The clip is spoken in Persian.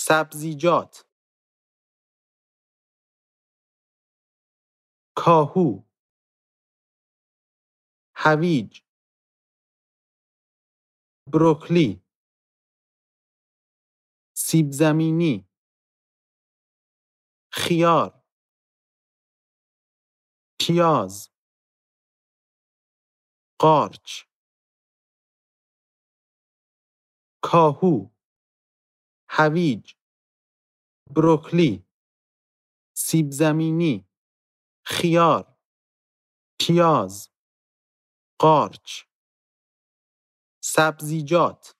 سبزیجات کاهو هویج بروکلی سیب زمینی خیار پیاز قارچ کاهو هویج بروکلی سیب زمینی خیار پیاز قارچ سبزیجات